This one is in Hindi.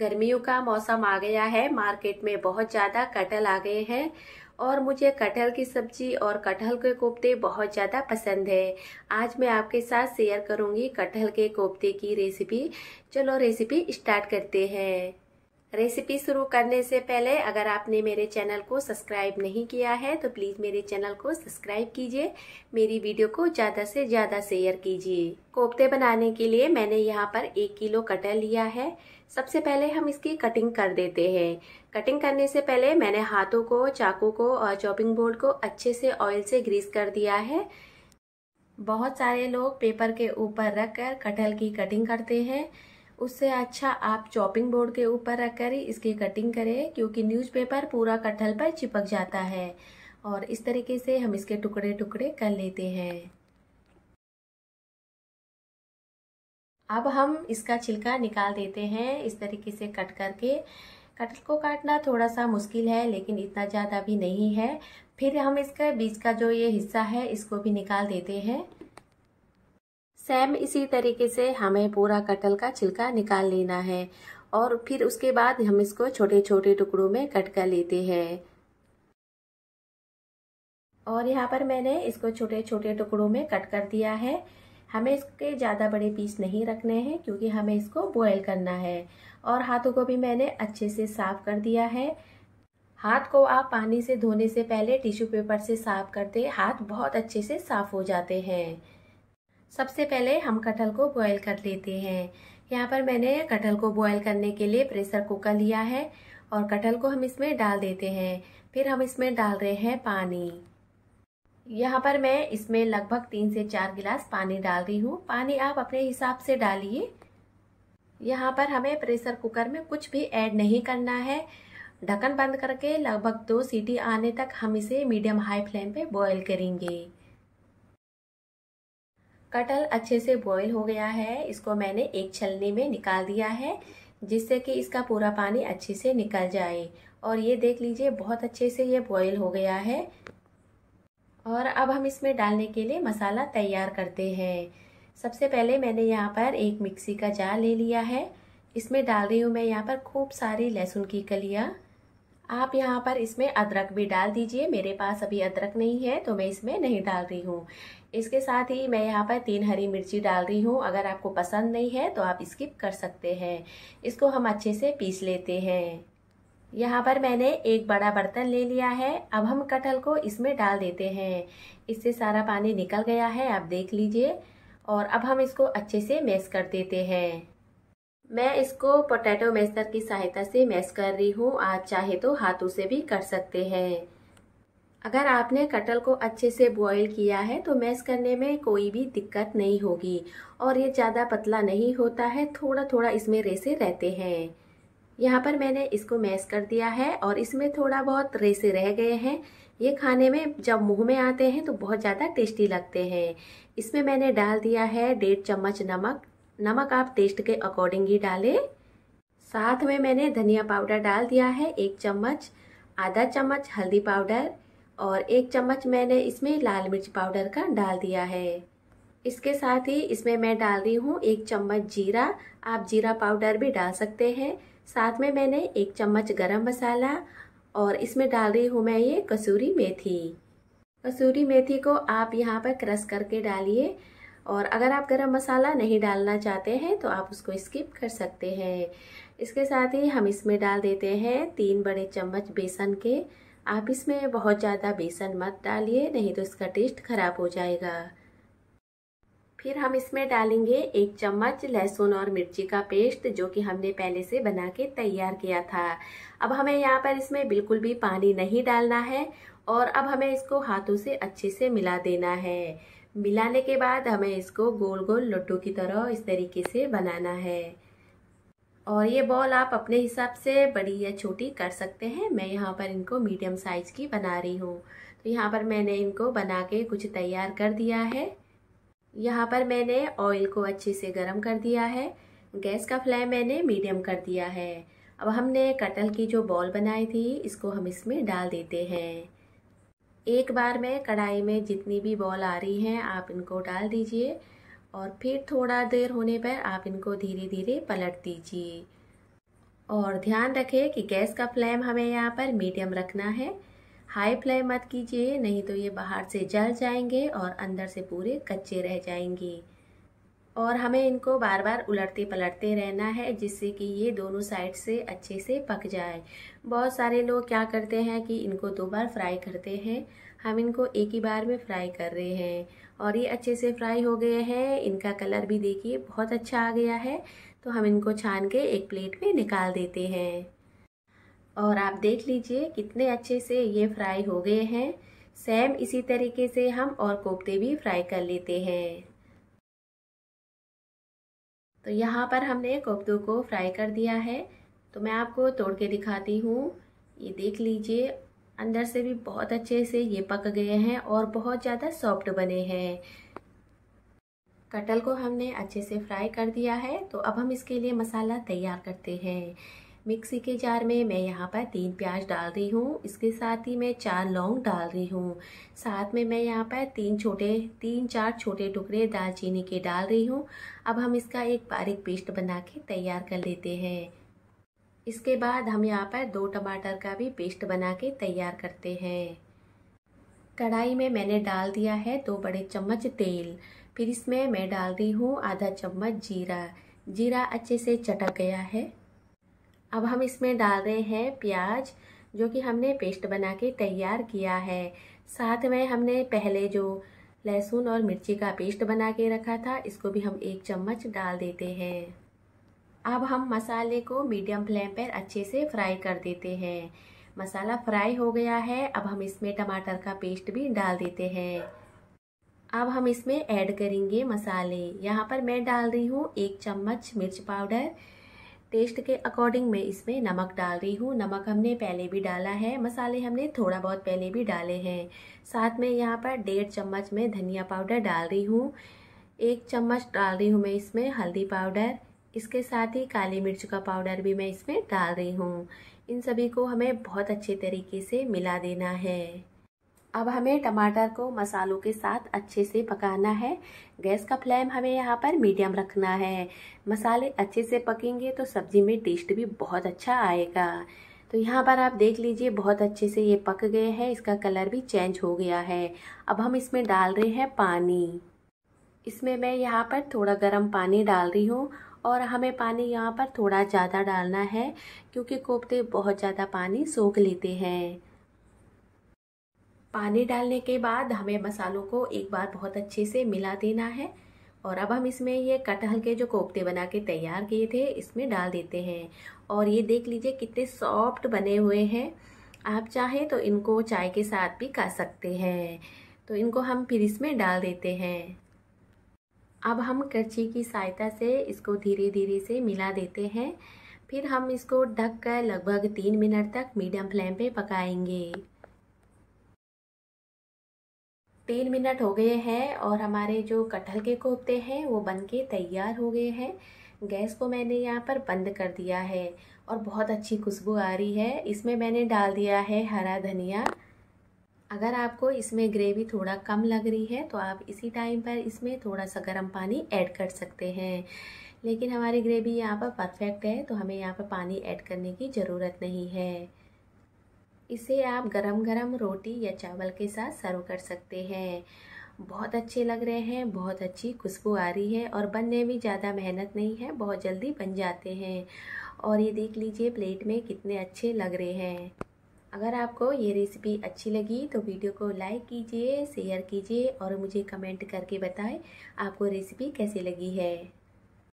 गर्मियों का मौसम आ गया है मार्केट में बहुत ज़्यादा कटहल आ गए हैं और मुझे कटहल की सब्जी और कटहल के कोफ्ते बहुत ज़्यादा पसंद है आज मैं आपके साथ शेयर करूंगी कटहल के कोफ्ते की रेसिपी चलो रेसिपी स्टार्ट करते हैं रेसिपी शुरू करने से पहले अगर आपने मेरे चैनल को सब्सक्राइब नहीं किया है तो प्लीज़ मेरे चैनल को सब्सक्राइब कीजिए मेरी वीडियो को ज़्यादा से ज़्यादा शेयर कीजिए कोफ्ते बनाने के लिए मैंने यहाँ पर एक किलो कटहल लिया है सबसे पहले हम इसकी कटिंग कर देते हैं कटिंग करने से पहले मैंने हाथों को चाकू को और चॉपिंग बोर्ड को अच्छे से ऑयल से ग्रीस कर दिया है बहुत सारे लोग पेपर के ऊपर रख कर कटहल की कटिंग करते हैं उससे अच्छा आप चॉपिंग बोर्ड के ऊपर रख कर ही इसकी कटिंग करें क्योंकि न्यूज़पेपर पूरा कटहल पर चिपक जाता है और इस तरीके से हम इसके टुकड़े टुकड़े कर लेते हैं अब हम इसका छिलका निकाल देते हैं इस तरीके से कट करके कटल को काटना थोड़ा सा मुश्किल है लेकिन इतना ज़्यादा भी नहीं है फिर हम इसका बीज का जो ये हिस्सा है इसको भी निकाल देते हैं सेम इसी तरीके से हमें पूरा कटल का छिलका निकाल लेना है और फिर उसके बाद हम इसको छोटे छोटे टुकड़ों में कट कर लेते हैं और यहाँ पर मैंने इसको छोटे छोटे टुकड़ों में कट कर दिया है हमें इसके ज़्यादा बड़े पीस नहीं रखने हैं क्योंकि हमें इसको बॉयल करना है और हाथों को भी मैंने अच्छे से साफ़ कर दिया है हाथ को आप पानी से धोने से पहले टिश्यू पेपर से साफ़ कर हाथ बहुत अच्छे से साफ़ हो जाते हैं सबसे पहले हम कटहल को बॉयल कर लेते हैं यहाँ पर मैंने कटहल को बॉयल करने के लिए प्रेशर कुकर लिया है और कटहल को हम इसमें डाल देते हैं फिर हम इसमें डाल रहे हैं पानी यहाँ पर मैं इसमें लगभग तीन से चार गिलास पानी डाल रही हूँ पानी आप अपने हिसाब से डालिए यहाँ पर हमें प्रेशर कुकर में कुछ भी ऐड नहीं करना है ढक्कन बंद करके लगभग दो सीटी आने तक हम इसे मीडियम हाई फ्लेम पे बॉईल करेंगे कटल अच्छे से बॉईल हो गया है इसको मैंने एक छलनी में निकाल दिया है जिससे कि इसका पूरा पानी अच्छे से निकल जाए और ये देख लीजिए बहुत अच्छे से ये बॉईल हो गया है और अब हम इसमें डालने के लिए मसाला तैयार करते हैं सबसे पहले मैंने यहाँ पर एक मिक्सी का जार ले लिया है इसमें डाल रही हूँ मैं यहाँ पर खूब सारी लहसुन की कलियाँ आप यहाँ पर इसमें अदरक भी डाल दीजिए मेरे पास अभी अदरक नहीं है तो मैं इसमें नहीं डाल रही हूँ इसके साथ ही मैं यहाँ पर तीन हरी मिर्ची डाल रही हूँ अगर आपको पसंद नहीं है तो आप स्किप कर सकते हैं इसको हम अच्छे से पीस लेते हैं यहाँ पर मैंने एक बड़ा बर्तन ले लिया है अब हम कटहल को इसमें डाल देते हैं इससे सारा पानी निकल गया है आप देख लीजिए और अब हम इसको अच्छे से मैश कर देते हैं मैं इसको पोटैटो मैशर की सहायता से मैश कर रही हूँ आप चाहे तो हाथों से भी कर सकते हैं अगर आपने कटल को अच्छे से बॉईल किया है तो मैश करने में कोई भी दिक्कत नहीं होगी और ये ज़्यादा पतला नहीं होता है थोड़ा थोड़ा इसमें रेसे रहते हैं यहाँ पर मैंने इसको मैश कर दिया है और इसमें थोड़ा बहुत रेसे रह गए हैं ये खाने में जब मुंह में आते हैं तो बहुत ज़्यादा टेस्टी लगते हैं इसमें मैंने डाल दिया है डेढ़ चम्मच नमक नमक आप टेस्ट के अकॉर्डिंग ही डालें साथ में मैंने धनिया पाउडर डाल दिया है एक चम्मच आधा चम्मच हल्दी पाउडर और एक चम्मच मैंने इसमें लाल मिर्च पाउडर का डाल दिया है इसके साथ ही इसमें मैं डाल रही हूँ एक चम्मच जीरा आप जीरा पाउडर भी डाल सकते हैं साथ में मैंने एक चम्मच गरम मसाला और इसमें डाल रही हूँ मैं ये कसूरी मेथी कसूरी मेथी को आप यहाँ पर क्रश करके डालिए और अगर आप गरम मसाला नहीं डालना चाहते हैं तो आप उसको स्किप कर सकते हैं इसके साथ ही हम इसमें डाल देते हैं तीन बड़े चम्मच बेसन के आप इसमें बहुत ज़्यादा बेसन मत डालिए नहीं तो इसका टेस्ट ख़राब हो जाएगा फिर हम इसमें डालेंगे एक चम्मच लहसुन और मिर्ची का पेस्ट जो कि हमने पहले से बना के तैयार किया था अब हमें यहाँ पर इसमें बिल्कुल भी पानी नहीं डालना है और अब हमें इसको हाथों से अच्छे से मिला देना है मिलाने के बाद हमें इसको गोल गोल लड्डू की तरह इस तरीके से बनाना है और ये बॉल आप अपने हिसाब से बड़ी या छोटी कर सकते हैं मैं यहाँ पर इनको मीडियम साइज की बना रही हूँ तो यहाँ पर मैंने इनको बना के कुछ तैयार कर दिया है यहाँ पर मैंने ऑयल को अच्छे से गर्म कर दिया है गैस का फ्लेम मैंने मीडियम कर दिया है अब हमने कटल की जो बॉल बनाई थी इसको हम इसमें डाल देते हैं एक बार में कढ़ाई में जितनी भी बॉल आ रही हैं आप इनको डाल दीजिए और फिर थोड़ा देर होने पर आप इनको धीरे धीरे पलट दीजिए और ध्यान रखें कि गैस का फ्लेम हमें यहाँ पर मीडियम रखना है हाई फ्लेम मत कीजिए नहीं तो ये बाहर से जल जाएंगे और अंदर से पूरे कच्चे रह जाएंगे और हमें इनको बार बार उलटते पलटते रहना है जिससे कि ये दोनों साइड से अच्छे से पक जाए बहुत सारे लोग क्या करते हैं कि इनको दो बार फ्राई करते हैं हम इनको एक ही बार में फ्राई कर रहे हैं और ये अच्छे से फ्राई हो गए हैं इनका कलर भी देखिए बहुत अच्छा आ गया है तो हम इनको छान के एक प्लेट में निकाल देते हैं और आप देख लीजिए कितने अच्छे से ये फ्राई हो गए हैं सेम इसी तरीके से हम और कोफ्ते भी फ्राई कर लेते हैं तो यहाँ पर हमने कोफ्तों को फ्राई कर दिया है तो मैं आपको तोड़ के दिखाती हूँ ये देख लीजिए अंदर से भी बहुत अच्छे से ये पक गए हैं और बहुत ज़्यादा सॉफ्ट बने हैं कटल को हमने अच्छे से फ्राई कर दिया है तो अब हम इसके लिए मसाला तैयार करते हैं मिक्सी के जार में मैं यहाँ पर तीन प्याज डाल रही हूँ इसके साथ ही मैं चार लौंग डाल रही हूँ साथ में मैं यहाँ पर तीन छोटे तीन चार छोटे टुकड़े दालचीनी के डाल रही हूँ अब हम इसका एक बारीक पेस्ट बना के तैयार कर लेते हैं इसके बाद हम यहाँ पर दो टमाटर का भी पेस्ट बना के तैयार करते हैं कढ़ाई में मैंने डाल दिया है दो बड़े चम्मच तेल फिर इसमें मैं डाल रही हूँ आधा चम्मच जीरा जीरा अच्छे से चटक गया है अब हम इसमें डाल रहे हैं प्याज जो कि हमने पेस्ट बना के तैयार किया है साथ में हमने पहले जो लहसुन और मिर्ची का पेस्ट बना के रखा था इसको भी हम एक चम्मच डाल देते हैं अब हम मसाले को मीडियम फ्लेम पर अच्छे से फ्राई कर देते हैं मसाला फ्राई हो गया है अब हम इसमें टमाटर का पेस्ट भी डाल देते हैं अब हम इसमें ऐड करेंगे मसाले यहाँ पर मैं डाल रही हूँ एक चम्मच मिर्च पाउडर टेस्ट के अकॉर्डिंग मैं इसमें नमक डाल रही हूँ नमक हमने पहले भी डाला है मसाले हमने थोड़ा बहुत पहले भी डाले हैं साथ में यहाँ पर डेढ़ चम्मच में धनिया पाउडर डाल रही हूँ एक चम्मच डाल रही हूँ मैं इसमें हल्दी पाउडर इसके साथ ही काली मिर्च का पाउडर भी मैं इसमें डाल रही हूँ इन सभी को हमें बहुत अच्छे तरीके से मिला देना है अब हमें टमाटर को मसालों के साथ अच्छे से पकाना है गैस का फ्लेम हमें यहाँ पर मीडियम रखना है मसाले अच्छे से पकेंगे तो सब्ज़ी में टेस्ट भी बहुत अच्छा आएगा तो यहाँ पर आप देख लीजिए बहुत अच्छे से ये पक गए हैं इसका कलर भी चेंज हो गया है अब हम इसमें डाल रहे हैं पानी इसमें मैं यहाँ पर थोड़ा गर्म पानी डाल रही हूँ और हमें पानी यहाँ पर थोड़ा ज़्यादा डालना है क्योंकि कोफ्ते बहुत ज़्यादा पानी सोख लेते हैं पानी डालने के बाद हमें मसालों को एक बार बहुत अच्छे से मिला देना है और अब हम इसमें ये कटहल के जो कोफ्ते बना के तैयार किए थे इसमें डाल देते हैं और ये देख लीजिए कितने सॉफ्ट बने हुए हैं आप चाहें तो इनको चाय के साथ भी खा सकते हैं तो इनको हम फिर इसमें डाल देते हैं अब हम करछी की सहायता से इसको धीरे धीरे से मिला देते हैं फिर हम इसको ढक कर लगभग तीन मिनट तक मीडियम फ्लेम पे पकाएंगे तीन मिनट हो गए हैं और हमारे जो कटहल के कोफ्ते हैं वो बन के तैयार हो गए हैं गैस को मैंने यहाँ पर बंद कर दिया है और बहुत अच्छी खुशबू आ रही है इसमें मैंने डाल दिया है हरा धनिया अगर आपको इसमें ग्रेवी थोड़ा कम लग रही है तो आप इसी टाइम पर इसमें थोड़ा सा गर्म पानी ऐड कर सकते हैं लेकिन हमारी ग्रेवी यहाँ पर परफेक्ट है तो हमें यहाँ पर पानी ऐड करने की ज़रूरत नहीं है इसे आप गरम गरम रोटी या चावल के साथ सर्व कर सकते हैं बहुत अच्छे लग रहे हैं बहुत अच्छी खुशबू आ रही है और बनने में ज़्यादा मेहनत नहीं है बहुत जल्दी बन जाते हैं और ये देख लीजिए प्लेट में कितने अच्छे लग रहे हैं अगर आपको ये रेसिपी अच्छी लगी तो वीडियो को लाइक कीजिए शेयर कीजिए और मुझे कमेंट करके बताएं आपको रेसिपी कैसी लगी है